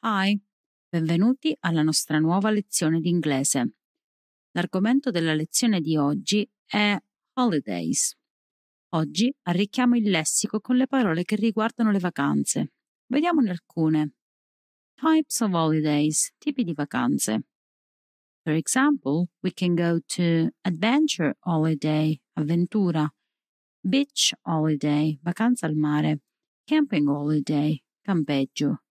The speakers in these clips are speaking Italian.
Hi, benvenuti alla nostra nuova lezione di inglese. L'argomento della lezione di oggi è holidays. Oggi arricchiamo il lessico con le parole che riguardano le vacanze. Vediamone alcune. Types of holidays, tipi di vacanze. For example, we can go to adventure holiday, avventura, beach holiday, vacanza al mare, camping holiday, campeggio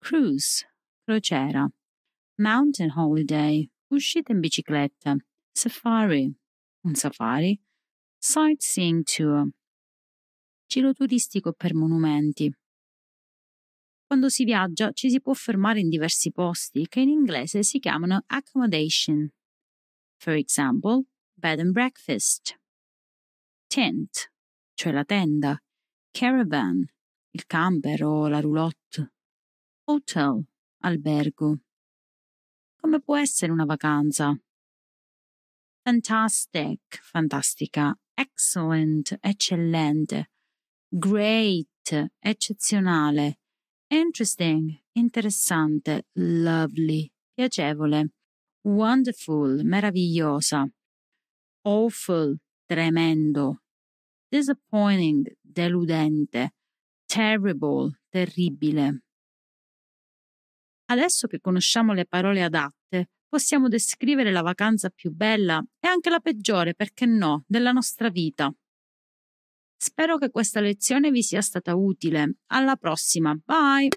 cruise, crociera, mountain holiday, uscita in bicicletta, safari, un safari, sightseeing tour, giro turistico per monumenti. Quando si viaggia ci si può fermare in diversi posti che in inglese si chiamano accommodation. For example, bed and breakfast, tent, cioè la tenda, caravan, il camper o la roulotte hotel, oh, albergo. Come può essere una vacanza? Fantastic, fantastica, excellent, eccellente, great, eccezionale, interesting, interessante, lovely, piacevole, wonderful, meravigliosa, awful, tremendo, disappointing, deludente, terrible, terribile. Adesso che conosciamo le parole adatte, possiamo descrivere la vacanza più bella e anche la peggiore, perché no, della nostra vita. Spero che questa lezione vi sia stata utile. Alla prossima, bye!